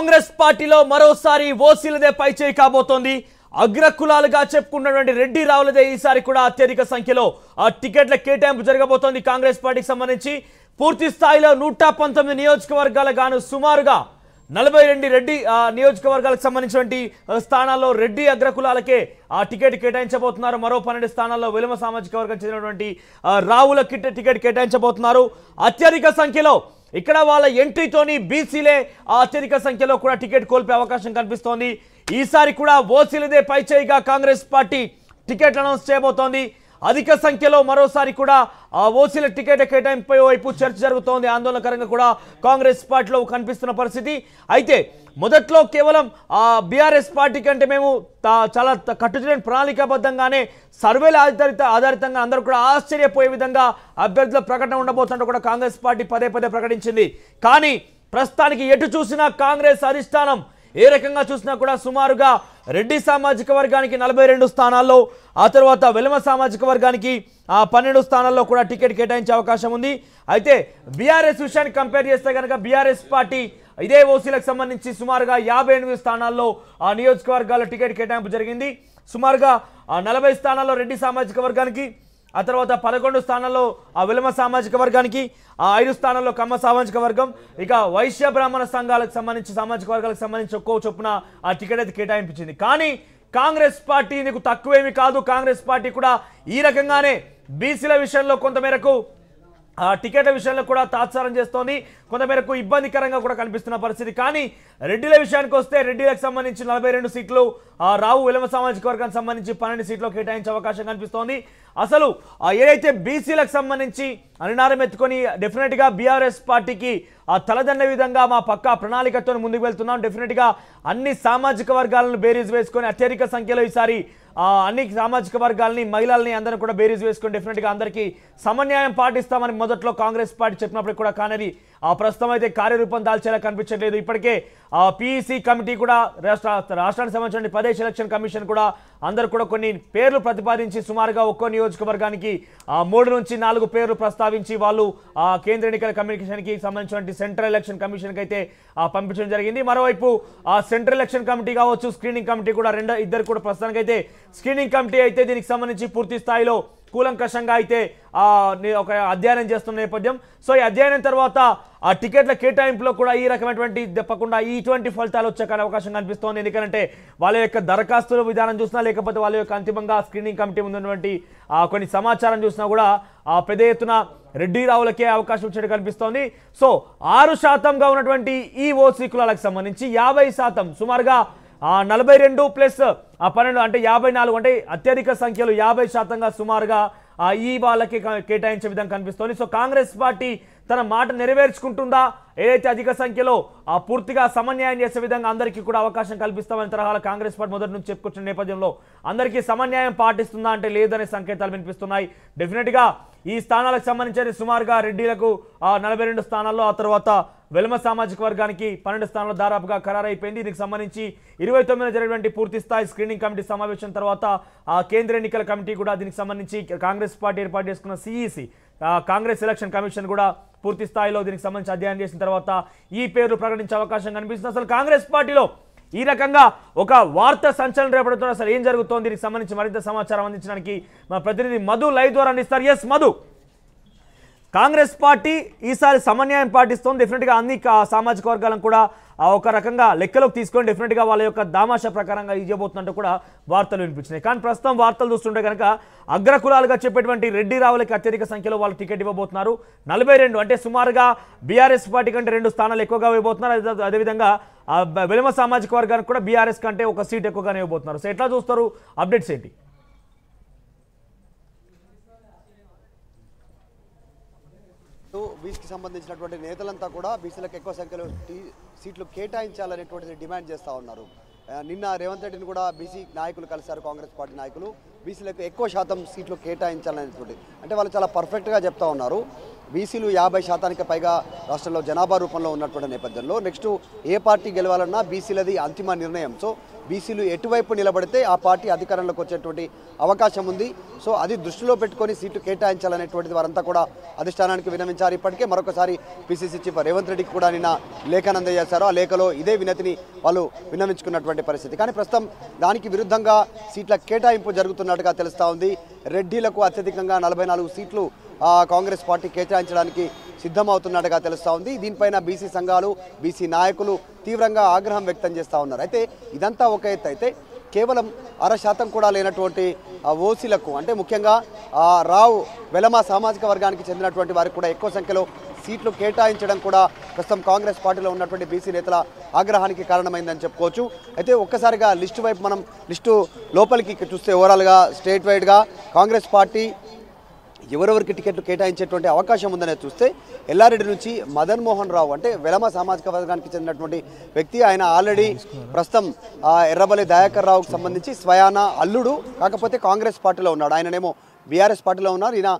కాంగ్రెస్ పార్టీలో మరోసారి ఓసీలదే పైచేయి కాబోతోంది అగ్రకులాలుగా చెప్పుకున్నటువంటి రెడ్డి రావులదే ఈసారి కూడా అత్యధిక సంఖ్యలో ఆ టికెట్ల కేటాయింపు జరగబోతోంది కాంగ్రెస్ పార్టీకి సంబంధించి పూర్తి స్థాయిలో నూట పంతొమ్మిది నియోజకవర్గాల గాను సుమారుగా నలభై రెండు రెడ్డి నియోజకవర్గాలకు సంబంధించినటువంటి స్థానాల్లో రెడ్డి అగ్రకులాలకే ఆ టికెట్ కేటాయించబోతున్నారు మరో పన్నెండు స్థానాల్లో విలుమ సామాజిక వర్గం చెందినటువంటి రావుల టికెట్ కేటాయించబోతున్నారు అత్యధిక సంఖ్యలో ఇక్కడ వాళ్ళ ఎంట్రీతోని బీసీలే అత్యధిక సంఖ్యలో కూడా టికెట్ కోల్పే అవకాశం కనిపిస్తోంది ఈసారి కూడా ఓసీలదే పైచేయిగా కాంగ్రెస్ పార్టీ టికెట్లు అనౌన్స్ చేయబోతోంది అధిక సంఖ్యలో మరోసారి కూడా ఓసీల టికెట్ కేటాయింపై వైపు చర్చ జరుగుతోంది ఆందోళనకరంగా కూడా కాంగ్రెస్ పార్టీలో కనిపిస్తున్న పరిస్థితి అయితే మొదట్లో కేవలం బీఆర్ఎస్ పార్టీ కంటే మేము చాలా కట్టుదిన ప్రణాళికాబద్ధంగానే సర్వేల ఆధారిత ఆధారితంగా అందరూ కూడా ఆశ్చర్యపోయే విధంగా అభ్యర్థుల ప్రకటన ఉండబోతున్నట్టు కూడా కాంగ్రెస్ పార్టీ పదే పదే ప్రకటించింది కానీ ప్రస్తుతానికి ఎటు చూసినా కాంగ్రెస్ అధిష్టానం ఏ రకంగా చూసినా కూడా సుమారుగా రెడ్డి సామాజిక వర్గానికి నలభై రెండు స్థానాల్లో ఆ తర్వాత వెలమ సామాజిక వర్గానికి ఆ పన్నెండు స్థానాల్లో కూడా టికెట్ కేటాయించే అవకాశం ఉంది అయితే బీఆర్ఎస్ విషయాన్ని కంపేర్ చేస్తే కనుక బీఆర్ఎస్ పార్టీ ఇదే ఓసీలకు సంబంధించి సుమారుగా యాభై ఎనిమిది స్థానాల్లో ఆ నియోజకవర్గాల్లో టికెట్ కేటాయింపు జరిగింది సుమారుగా నలభై స్థానాల్లో రెడ్డి సామాజిక వర్గానికి ఆ తర్వాత పదకొండు స్థానాల్లో ఆ విలమ సామాజిక వర్గానికి ఆ ఐదు స్థానాల్లో కమ్మ సామాజిక వర్గం ఇక వైశ్య బ్రాహ్మణ సంఘాలకు సంబంధించి సామాజిక వర్గాలకు సంబంధించి ఒక్కో చొప్పున ఆ టికెట్ అయితే కేటాయింపించింది కానీ కాంగ్రెస్ పార్టీ నీకు తక్కువేమీ కాదు కాంగ్రెస్ పార్టీ కూడా ఈ రకంగానే బీసీల విషయంలో కొంతమేరకు టికెట్ల విషయంలో కూడా తాత్సారం చేస్తోంది కొంతమేరకు ఇబ్బందికరంగా కూడా కనిపిస్తున్న పరిస్థితి కానీ రెడ్డిల విషయానికి వస్తే రెడ్డిలకు సంబంధించి నలభై రెండు సీట్లు రావు విలమ సామాజిక వర్గానికి సంబంధించి పన్నెండు సీట్లు కేటాయించే అవకాశం కనిపిస్తోంది అసలు ఏదైతే బీసీలకు సంబంధించి అనినారం ఎత్తుకొని డెఫినెట్గా బీఆర్ఎస్ పార్టీకి తలదన్న విధంగా మా పక్క ప్రణాళికతో ముందుకు వెళ్తున్నాం డెఫినెట్గా అన్ని సామాజిక వర్గాలను బేరీజ్ వేసుకొని అత్యధిక సంఖ్యలో ఈసారి అన్ని సామాజిక వర్గాలని మహిళల్ని అందరూ కూడా బేరీజ్ వేసుకుని డెఫినెట్గా అందరికీ సమన్యాయం పాటిస్తామని మొదట్లో కాంగ్రెస్ పార్టీ చెప్పినప్పుడు కూడా కానరి ఆ ప్రస్తుతం అయితే కార్యరూపం దాల్చేలా కనిపించట్లేదు ఇప్పటికే ఆ పీఈసీ కమిటీ కూడా రాష్ట్ర రాష్ట్రానికి సంబంధించిన ప్రదేశ్ ఎలక్షన్ కమిషన్ కూడా అందరు కూడా కొన్ని పేర్లు ప్రతిపాదించి సుమారుగా ఒక్కో నియోజకవర్గానికి మూడు నుంచి నాలుగు పేర్లు ప్రస్తావించి వాళ్ళు కేంద్ర ఎన్నికల కమిషన్కి సంబంధించిన సెంట్రల్ ఎలక్షన్ కమిషన్కి అయితే పంపించడం జరిగింది మరోవైపు ఆ సెంట్రల్ ఎలక్షన్ కమిటీ కావచ్చు స్క్రీనింగ్ కమిటీ కూడా రెండు ఇద్దరు కూడా ప్రస్తుతానికి అయితే స్క్రీనింగ్ కమిటీ అయితే దీనికి సంబంధించి పూర్తి స్థాయిలో కూలంకషంగా అయితే ఒక అధ్యయనం చేస్తున్న నేపథ్యం సో ఈ అధ్యయనం తర్వాత ఆ టికెట్ల కేటాయింపులో కూడా ఈ రకమైనటువంటి తప్పకుండా ఇటువంటి ఫలితాలు వచ్చే అవకాశం కనిపిస్తోంది ఎందుకంటే వాళ్ళ యొక్క దరఖాస్తుల విధానం చూసినా లేకపోతే వాళ్ళ యొక్క అంతిమంగా స్క్రీనింగ్ కమిటీ ఉన్నటువంటి కొన్ని సమాచారం చూసినా కూడా ఆ పెద్ద ఎత్తున రెడ్డి రావులకే అవకాశం వచ్చేట్టు కనిపిస్తోంది సో ఆరు శాతంగా ఉన్నటువంటి ఈ ఓసీ కులాలకు సంబంధించి యాభై శాతం సుమారుగా నలభై రెండు ప్లస్ ఆ పన్నెండు అంటే యాభై నాలుగు అంటే అత్యధిక సంఖ్యలు యాభై శాతంగా సుమారుగా ఈ వాళ్ళకి కేటాయించే విధంగా కనిపిస్తోంది సో కాంగ్రెస్ పార్టీ తన మాట నెరవేర్చుకుంటుందా ఏదైతే అధిక సంఖ్యలో ఆ పూర్తిగా సమన్యాయం చేసే విధంగా అందరికీ కూడా అవకాశం కల్పిస్తామని తరహాలో కాంగ్రెస్ పార్టీ మొదటి నుంచి చెప్పుకొచ్చిన నేపథ్యంలో అందరికీ సమన్యాయం పాటిస్తుందా అంటే లేదనే సంకేతాలు వినిపిస్తున్నాయి డెఫినెట్గా ఈ స్థానాలకు సంబంధించిన సుమారుగా రెడ్డిలకు నలభై స్థానాల్లో ఆ తర్వాత వెలమ సామాజిక వర్గానికి పన్నెండు స్థానాలు దాదాపుగా ఖరారైపోయింది దీనికి సంబంధించి ఇరవై తొమ్మిదిన జరిగినటువంటి పూర్తి స్థాయి స్క్రీనింగ్ కమిటీ సమావేశం తర్వాత కేంద్ర ఎన్నికల కమిటీ కూడా దీనికి సంబంధించి కాంగ్రెస్ పార్టీ ఏర్పాటు చేసుకున్న CEC e Congress election commission కూడా పూర్తి స్థాయిలో దీనికి సంబంధించి అధ్యయనం చేసిన తర్వాత ఈ పేర్లు ప్రకటించే అవకాశం కనిపిస్తుంది అసలు కాంగ్రెస్ పార్టీలో ఈ రకంగా ఒక వార్త సంచలనం రేపడుతున్నారు అసలు ఏం జరుగుతోంది దీనికి సంబంధించి మరింత సమాచారం అందించడానికి మా ప్రతినిధి మధు లైవ్ ద్వారా అందిస్తారు ఎస్ మధు కాంగ్రెస్ పార్టీ ఈసారి సమన్యాయం పాటిస్తుంది డెఫినెట్గా అన్ని సామాజిక వర్గాలను కూడా ఒక రకంగా లెక్కలోకి తీసుకొని డెఫినెట్గా వాళ్ళ యొక్క దామాషా ప్రకారంగా ఇవ్వబోతున్నట్టు కూడా వార్తలు వినిపించినాయి కానీ ప్రస్తుతం వార్తలు చూస్తుంటే కనుక అగ్రకులాలుగా చెప్పేటువంటి రెడ్డి రావులకి అత్యధిక సంఖ్యలో వాళ్ళు టికెట్ ఇవ్వబోతున్నారు నలభై అంటే సుమారుగా బీఆర్ఎస్ పార్టీ కంటే రెండు స్థానాలు ఎక్కువగా ఇవ్వబోతున్నారు అదేవిధంగా వెలిమ సామాజిక వర్గానికి కూడా బీఆర్ఎస్ కంటే ఒక సీట్ ఎక్కువగానే ఇవ్వబోతున్నారు సో ఎట్లా చూస్తారు అప్డేట్స్ ఏంటి బీసీకి సంబంధించినటువంటి నేతలంతా కూడా బీసీలకు ఎక్కువ సంఖ్యలో సీట్లు కేటాయించాలనేటువంటిది డిమాండ్ చేస్తూ ఉన్నారు నిన్న రేవంత్ రెడ్డిని కూడా బీసీ నాయకులు కలిశారు కాంగ్రెస్ పార్టీ నాయకులు బీసీలకు ఎక్కువ శాతం సీట్లు కేటాయించాలనేటువంటి అంటే వాళ్ళు చాలా పర్ఫెక్ట్గా చెప్తా ఉన్నారు బీసీలు యాభై శాతానికి పైగా రాష్ట్రంలో జనాభా రూపంలో ఉన్నటువంటి నేపథ్యంలో నెక్స్ట్ ఏ పార్టీ గెలవాలన్నా బీసీలది అంతిమ నిర్ణయం సో బీసీలు ఎటువైపు నిలబడితే ఆ పార్టీ అధికారంలోకి వచ్చేటువంటి అవకాశం ఉంది సో అది దృష్టిలో పెట్టుకొని సీటు కేటాయించాలనేటువంటిది వారంతా కూడా అధిష్టానానికి విన్నవించారు ఇప్పటికే మరొకసారి పిసిసి చీఫ్ రేవంత్ రెడ్డికి కూడా నిన్న లేఖను అందజేశారు ఆ లేఖలో ఇదే వినతిని వాళ్ళు విన్నవించుకున్నటువంటి పరిస్థితి కానీ ప్రస్తుతం దానికి విరుద్ధంగా సీట్ల కేటాయింపు జరుగుతున్నట్టుగా తెలుస్తూ ఉంది రెడ్డిలకు అత్యధికంగా నలభై సీట్లు కాంగ్రెస్ పార్టీ కేటాయించడానికి సిద్ధమవుతున్నట్టుగా తెలుస్తూ ఉంది దీనిపైన బీసీ సంఘాలు బీసీ నాయకులు తీవ్రంగా ఆగ్రహం వ్యక్తం చేస్తూ ఉన్నారు అయితే ఇదంతా ఒక ఎత్తు అయితే కేవలం అర శాతం కూడా లేనటువంటి ఓసీలకు అంటే ముఖ్యంగా రావు వెలమ సామాజిక వర్గానికి చెందినటువంటి వారికి కూడా ఎక్కువ సంఖ్యలో సీట్లు కేటాయించడం కూడా ప్రస్తుతం కాంగ్రెస్ పార్టీలో ఉన్నటువంటి బీసీ నేతల ఆగ్రహానికి కారణమైందని చెప్పుకోవచ్చు అయితే ఒక్కసారిగా లిస్టు వైపు మనం లిస్టు లోపలికి చూస్తే ఓవరాల్గా స్టేట్ వైడ్గా కాంగ్రెస్ పార్టీ ఎవరెవరికి టికెట్లు కేటాయించేటువంటి అవకాశం ఉందనే చూస్తే ఎల్లారెడ్డి నుంచి మదన్ మోహన్ రావు అంటే వెలమ సామాజిక వర్గానికి చెందినటువంటి వ్యక్తి ఆయన ఆల్రెడీ ప్రస్తుతం ఎర్రబల్లి దయాకర్ రావుకు సంబంధించి స్వయాన అల్లుడు కాకపోతే కాంగ్రెస్ పార్టీలో ఉన్నాడు ఆయననేమో బీఆర్ఎస్ పార్టీలో ఉన్నారు ఈయన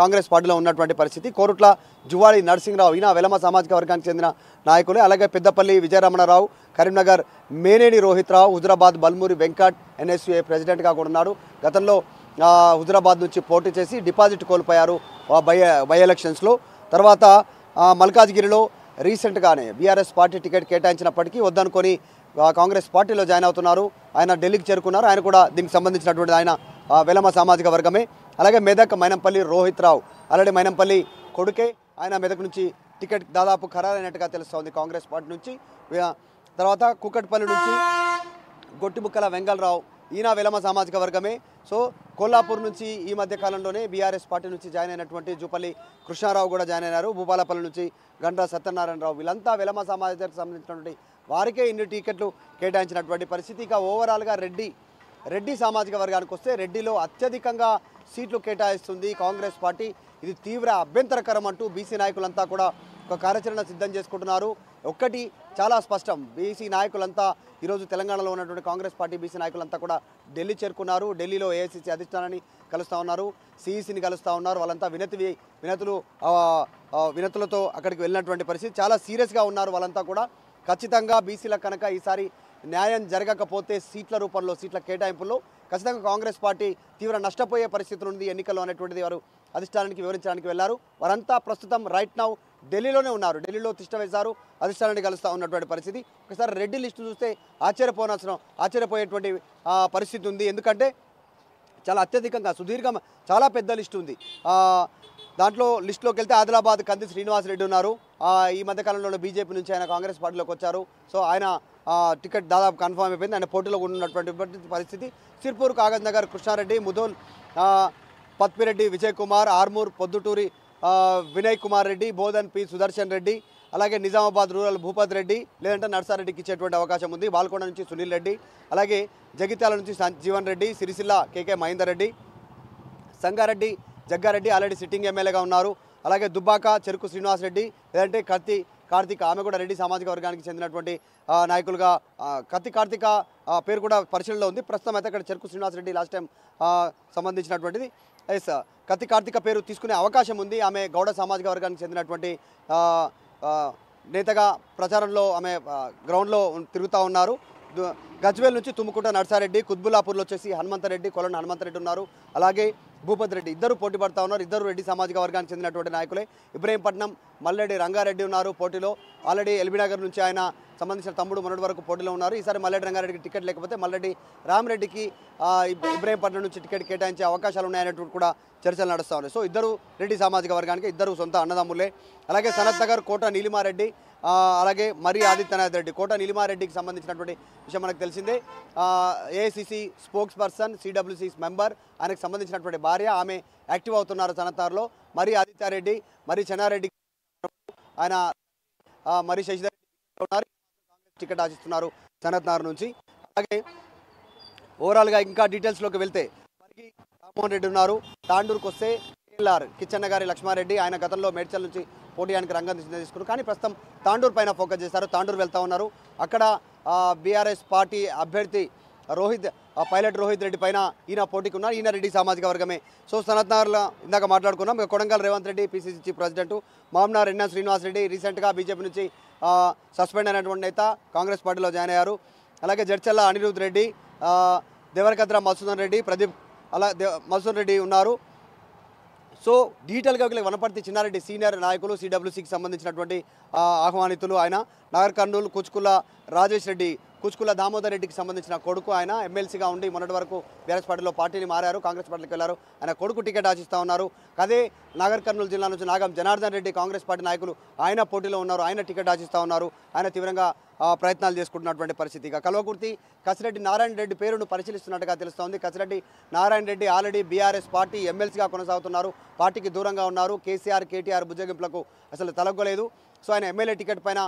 కాంగ్రెస్ పార్టీలో ఉన్నటువంటి పరిస్థితి కోరుట్ల జువాళి నరసింహరావు ఈయన వెలమ సామాజిక వర్గానికి చెందిన నాయకులు అలాగే పెద్దపల్లి విజయరమణరావు కరీంనగర్ మేనేని రావు హుజరాబాద్ బల్మూరి వెంకట్ ఎన్ఎస్యుఏ ప్రెసిడెంట్గా కూడా ఉన్నాడు గతంలో హుజరాబాద్ నుంచి పోటీ చేసి డిపాజిట్ కోల్పోయారు బై బై ఎలక్షన్స్లో తర్వాత మల్కాజ్గిరిలో రీసెంట్గానే బీఆర్ఎస్ పార్టీ టికెట్ కేటాయించినప్పటికీ వద్దనుకొని కాంగ్రెస్ పార్టీలో జాయిన్ అవుతున్నారు ఆయన ఢిల్లీకి చేరుకున్నారు ఆయన కూడా దీనికి సంబంధించినటువంటి ఆయన వెలమ సామాజిక వర్గమే అలాగే మెదక్ మైనంపల్లి రోహిత్ రావు అలాగే మైనంపల్లి కొడుకే ఆయన మెదక్ నుంచి టికెట్ దాదాపు ఖరారైనట్టుగా తెలుస్తోంది కాంగ్రెస్ పార్టీ నుంచి తర్వాత కూకట్పల్లి నుంచి గొట్టిబుక్కల వెంగళరావు ఈయన వెలమ సామాజిక వర్గమే సో కోల్లాపూర్ నుంచి ఈ మధ్య కాలంలోనే బీఆర్ఎస్ పార్టీ నుంచి జాయిన్ అయినటువంటి జూపల్లి కృష్ణారావు కూడా జాయిన్ అయినారు భూపాలపల్లి నుంచి గండ్రా సత్యనారాయణరావు వీళ్ళంతా వెలమ సమాజానికి సంబంధించినటువంటి వారికే ఇన్ని టికెట్లు కేటాయించినటువంటి పరిస్థితి ఇక ఓవరాల్గా రెడ్డి రెడ్డి సామాజిక వర్గానికి వస్తే రెడ్డిలో అత్యధికంగా సీట్లు కేటాయిస్తుంది కాంగ్రెస్ పార్టీ ఇది తీవ్ర అభ్యంతరకరం అంటూ బీసీ నాయకులంతా కూడా ఒక కార్యాచరణ సిద్ధం చేసుకుంటున్నారు ఒక్కటి చాలా స్పష్టం బీసీ నాయకులంతా ఈరోజు తెలంగాణలో ఉన్నటువంటి కాంగ్రెస్ పార్టీ బీసీ నాయకులంతా కూడా ఢిల్లీ చేరుకున్నారు ఢిల్లీలో ఏఐసీసీ అధిష్టానాన్ని కలుస్తూ ఉన్నారు సిఈసిని కలుస్తూ ఉన్నారు వాళ్ళంతా వినతి వినతులు వినతులతో అక్కడికి వెళ్ళినటువంటి పరిస్థితి చాలా సీరియస్గా ఉన్నారు వాళ్ళంతా కూడా ఖచ్చితంగా బీసీల కనుక ఈసారి న్యాయం జరగకపోతే సీట్ల రూపంలో సీట్ల కేటాయింపుల్లో ఖచ్చితంగా కాంగ్రెస్ పార్టీ తీవ్ర నష్టపోయే పరిస్థితులు ఉంది ఎన్నికల్లో అనేటువంటిది వారు అధిష్టానానికి వివరించడానికి వెళ్లారు వారంతా ప్రస్తుతం రైట్ నౌ ఢిల్లీలోనే ఉన్నారు ఢిల్లీలో తిష్ట వేశారు అధిష్టానాన్ని కలుస్తూ ఉన్నటువంటి పరిస్థితి ఒకసారి రెడ్డి లిస్టు చూస్తే ఆశ్చర్యపోనాల్సిన ఆశ్చర్యపోయేటువంటి పరిస్థితి ఉంది ఎందుకంటే చాలా అత్యధికంగా సుదీర్ఘం చాలా పెద్ద లిస్టు ఉంది దాంట్లో లిస్టులోకి వెళ్తే ఆదిలాబాద్ కంది శ్రీనివాసరెడ్డి ఉన్నారు ఈ మధ్యకాలంలో బీజేపీ నుంచి ఆయన కాంగ్రెస్ పార్టీలోకి వచ్చారు సో ఆయన టికెట్ దాదాపు కన్ఫర్మ్ అయిపోయింది ఆయన పోటీలో ఉన్నటువంటి పరిస్థితి సిర్పూర్ కాగజ్ నగర్ కృష్ణారెడ్డి ముదోల్ పత్పిరెడ్డి విజయ్ కుమార్ ఆర్మూర్ పొద్దుటూరి వినయ్ కుమార్ రెడ్డి బోధన్ పి సుదర్శన్ రెడ్డి అలాగే నిజామాబాద్ రూరల్ భూపత్ రెడ్డి లేదంటే నర్సారెడ్డికి ఇచ్చేటువంటి అవకాశం ఉంది బాల్కొండ నుంచి సునీల్ రెడ్డి అలాగే జగిత్యాల నుంచి Jeevan Reddy Sircilla KK Mahender Reddy Sangareddy Jagga Reddy already sitting ఎమ్మెల్యేగా ఉన్నారు అలాగే దుబ్బాక చెరుకు శ్రీనివాస్ రెడ్డి లేదంటే కత్తి కార్తీక ఆమె కూడా రెడ్డి సామాజిక వర్గానికి చెందినటువంటి నాయకులుగా కత్తి కార్తీక పేరు కూడా పరిశీలనలో ఉంది ప్రస్తుతం అయితే అక్కడ చెరుకు శ్రీనివాస్ రెడ్డి లాస్ట్ టైం సంబంధించినటువంటిది ఎస్ కత్తి కార్తిక పేరు తీసుకునే అవకాశం ఉంది ఆమె గౌడ సామాజిక వర్గానికి చెందినటువంటి నేతగా ప్రచారంలో ఆమె గ్రౌండ్లో తిరుగుతూ ఉన్నారు గజ్వేల్ నుంచి తుమ్ముకుంట నర్సారెడ్డి కుత్బులాపూర్లో వచ్చేసి హనుమంతరెడ్డి కొలను హనుమంతరెడ్డి ఉన్నారు అలాగే భూపతి రెడ్డి ఇద్దరు పోటీ పడతా ఉన్నారు ఇద్దరు రెడ్డి సామాజిక వర్గానికి చెందినటువంటి నాయకులే ఇబ్రహీంపట్నం మల్లెడ్డి రంగారెడ్డి ఉన్నారు పోటీలో ఆల్రెడీ ఎల్బీనగర్ నుంచి ఆయన సంబంధించిన తమ్ముడు మొన్నటి వరకు పోటీలో ఉన్నారు ఈసారి మల్లెడ్డి రంగారెడ్డికి టికెట్ లేకపోతే మల్లెడ్డి రామరెడ్డికి ఇబ్రహీంపట్నం నుంచి టికెట్ కేటాయించే అవకాశాలు ఉన్నాయనేటువంటి కూడా చర్చలు నడుస్తూ ఉన్నాయి సో ఇద్దరు రెడ్డి సామాజిక వర్గానికి ఇద్దరు సొంత అన్నదమ్ములే అలాగే సనత్ నగర్ కోట నీలిమారెడ్డి అలాగే మరి ఆదిత్యనాథ్ రెడ్డి కోట నిలిమారెడ్డికి సంబంధించినటువంటి విషయం మనకు తెలిసిందే AICC spokesperson CWC member ఆయనకు సంబంధించినటువంటి భార్య ఆమె యాక్టివ్ అవుతున్నారు సనతార్లో మరి ఆదిత్యారెడ్డి మరి చెన్నారెడ్డి ఆయన మరి శశిధర్ ఉన్నారు టికెట్ ఆశిస్తున్నారు సనత్నార్ నుంచి అలాగే ఓవరాల్గా ఇంకా డీటెయిల్స్లోకి వెళ్తే మరికి రామ్మోహన్ రెడ్డి ఉన్నారు తాండూరుకు వస్తే ఎల్ఆర్ కిచెన్న గారి లక్ష్మారెడ్డి ఆయన గతంలో మేడ్చల్ నుంచి పోటీయానికి రంగం తీసుకున్నారు కానీ ప్రస్తుతం తాండూరు పైన ఫోకస్ చేశారు తాండూరు వెళ్తూ ఉన్నారు అక్కడ బీఆర్ఎస్ పార్టీ అభ్యర్థి రోహిత్ పైలట్ రోహిత్ రెడ్డి పైన ఈయన పోటీకి ఉన్నారు ఈయన రెడ్డి సామాజిక వర్గమే సో సనత్ నగర్లో ఇందాక మాట్లాడుకున్నాం Kodangal Revanth Reddy PCC chief president మామ్నార్ ఎన్న శ్రీనివాస్ రెడ్డి రీసెంట్గా బీజేపీ నుంచి సస్పెండ్ అయినటువంటి నేత కాంగ్రెస్ పార్టీలో జాయిన్ అయ్యారు అలాగే జడ్చల్ల అనిరుద్ రెడ్డి దేవరకద్ర మధుసూదన్ రెడ్డి ప్రదీప్ అలా మధుసూదన్ రెడ్డి ఉన్నారు సో డీటెయిల్గా వనపర్తి చిన్నారెడ్డి సీనియర్ నాయకులు సిడబ్ల్యూసీకి సంబంధించినటువంటి ఆహ్వానితులు ఆయన నగర్ కర్నూలు కుచుకుల రాజేష్ రెడ్డి కుచుకుల దామోదర్ రెడ్డికి సంబంధించిన కొడుకు ఆయన ఎమ్మెల్సీగా ఉండి మొన్నటి వరకు బీఆర్ఎస్ పార్టీలో పార్టీని మారారు కాంగ్రెస్ పార్టీకి వెళ్ళారు ఆయన కొడుకు టికెట్ ఆశిస్తూ ఉన్నారు అదే నగర్ కర్నూలు జిల్లా నుంచి నాగం జనార్దన్ రెడ్డి కాంగ్రెస్ పార్టీ నాయకులు ఆయన పోటీలో ఉన్నారు ఆయన టికెట్ ఆశిస్తూ ఉన్నారు ఆయన తీవ్రంగా ప్రయత్నాలు చేసుకుంటున్నటువంటి పరిస్థితి ఇక కల్వకుర్తి కసిరెడ్డి నారాయణ రెడ్డి పేరును పరిశీలిస్తున్నట్టుగా తెలుస్తోంది కసిరెడ్డి నారాయణ రెడ్డి ఆల్రెడీ బీఆర్ఎస్ పార్టీ ఎమ్మెల్సీగా కొనసాగుతున్నారు పార్టీకి దూరంగా ఉన్నారు కేసీఆర్ కేటీఆర్ బుజ్జగింపులకు అసలు తలగ్గలేదు సో ఆయన ఎమ్మెల్యే టికెట్ పైన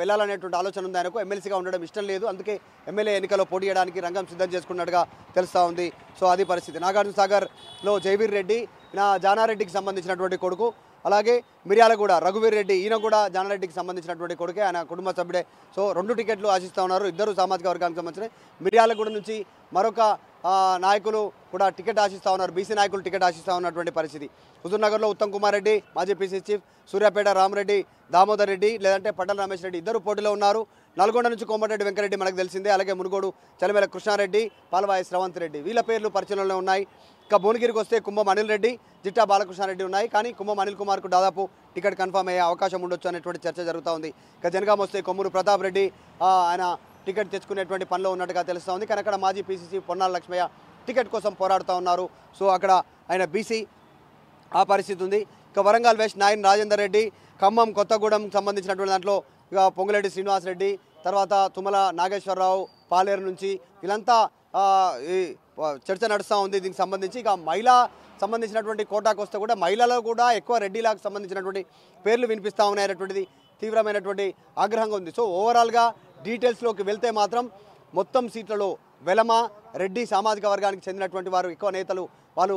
వెళ్ళాలనేటువంటి ఆలోచన ఉంది ఆయనకు ఎమ్మెల్సీగా ఉండడం ఇష్టం లేదు అందుకే ఎమ్మెల్యే ఎన్నికల్లో పోటీ చేయడానికి రంగం సిద్ధం చేసుకున్నట్టుగా తెలుస్తూ ఉంది సో అది పరిస్థితి నాగార్జున సాగర్లో జైవీర్ రెడ్డి నా జానారెడ్డికి సంబంధించినటువంటి కొడుకు అలాగే మిర్యాలగూడ రఘువీర్ రెడ్డి ఈయన కూడా జానారెడ్డికి సంబంధించినటువంటి కొడుకే ఆయన కుటుంబ సభ్యుడే సో రెండు టికెట్లు ఆశిస్తూ ఉన్నారు ఇద్దరు సామాజిక వర్గానికి సంబంధించిన మిర్యాలగూడ నుంచి మరొక నాయకులు కూడా టికెట్ ఆశిస్తూ ఉన్నారు బీసీ నాయకులు టికెట్ ఆశిస్తూ ఉన్నటువంటి పరిస్థితి హుజూర్నగర్లో ఉత్తమ్ కుమార్ రెడ్డి మాజీ పీసీ చీఫ్ సూర్యాపేట రామరెడ్డి దామోదర్ రెడ్డి లేదంటే పట్టల రమేష్ రెడ్డి ఇద్దరు పోటీలో ఉన్నారు నల్గొండ నుంచి కోమటిరెడ్డి వెంకరెడ్డి మనకు తెలిసిందే అలాగే మునుగోడు చలిమేల కృష్ణారెడ్డి పాలవాయి శ్రవంత్ రెడ్డి వీళ్ళ పేర్లు పరిచయంలో ఉన్నాయి ఇక భువనగిరికి వస్తే కుంభం అనిల్ రెడ్డి జిట్టా బాలకృష్ణారెడ్డి ఉన్నాయి కానీ కుంభం అనిల్ కుమార్కు దాదాపు టికెట్ కన్ఫర్మ్ అయ్యే అవకాశం ఉండొచ్చు అనేటువంటి చర్చ జరుగుతూ ఉంది ఇక జనగాం వస్తే కొమ్మూరు ప్రతాప్ రెడ్డి ఆయన టికెట్ తెచ్చుకునేటువంటి పనిలో ఉన్నట్టుగా తెలుస్తూ ఉంది కానీ అక్కడ మాజీ పీసీసీ పొన్నాల లక్ష్మయ్య టికెట్ కోసం పోరాడుతూ ఉన్నారు సో అక్కడ ఆయన బీసీ ఆ పరిస్థితి ఉంది ఇక వరంగల్ వేస్ట్ నాయన్ రాజేందర్ రెడ్డి ఖమ్మం కొత్తగూడెం సంబంధించినటువంటి దాంట్లో ఇక పొంగులేటి శ్రీనివాసరెడ్డి తర్వాత తుమ్మల నాగేశ్వరరావు పాలేరు నుంచి వీళ్ళంతా చర్చ నడుస్తూ ఉంది దీనికి సంబంధించి ఇక మహిళా సంబంధించినటువంటి కోటాకు వస్తే కూడా మహిళలో కూడా ఎక్కువ రెడ్డిలకు సంబంధించినటువంటి పేర్లు వినిపిస్తూ ఉన్నాయనేటువంటిది తీవ్రమైనటువంటి ఆగ్రహంగా ఉంది సో ఓవరాల్గా డీటెయిల్స్లోకి వెళ్తే మాత్రం మొత్తం సీట్లలో వెలమ రెడ్డి సామాజిక వర్గానికి చెందినటువంటి వారు ఎక్కువ నేతలు వాళ్ళు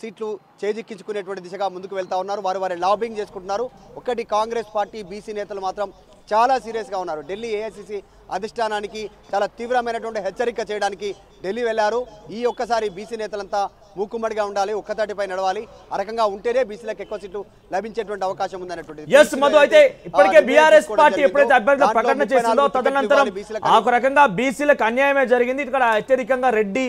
సీట్లు చేజిక్కించుకునేటువంటి దిశగా ముందుకు వెళ్తా ఉన్నారు వారు వారి లాబింగ్ చేసుకుంటున్నారు ఒకటి కాంగ్రెస్ పార్టీ బీసీ నేతలు మాత్రం చాలా సీరియస్గా ఉన్నారు ఢిల్లీ ఏఐసిసి అధిష్టానానికి చాలా తీవ్రమైనటువంటి హెచ్చరిక చేయడానికి ఢిల్లీ వెళ్లారు ఈ ఒక్కసారి బీసీ నేతలంతా మూకుమ్మడిగా ఉండాలి ఒక్కతాటిపై నడవాలి ఆ రకంగా ఉంటేనే బీసీలకు ఎక్కువ సీట్లు లభించేటువంటి అవకాశం ఉందన్నటువంటి అన్యాయమే జరిగింది ఇక్కడ అత్యధికంగా రెడ్డి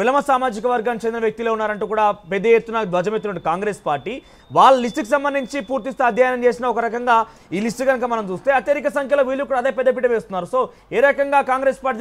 విలమ సామాజిక వర్గానికి చెందిన వ్యక్తులు ఉన్నారంటూ కూడా పెద్ద ఎత్తున ధ్వజమెత్తున్న కాంగ్రెస్ పార్టీ వాళ్ళ కి సంబంధించి పూర్తిస్థాయి అధ్యయనం చేసిన ఒక రకంగా ఈ లిస్టు కనుక మనం చూస్తే అత్యధిక సంఖ్యలో వీళ్ళు కూడా అదే పెద్దపీట వేస్తున్నారు సో ఏ రకంగా కాంగ్రెస్ పార్టీ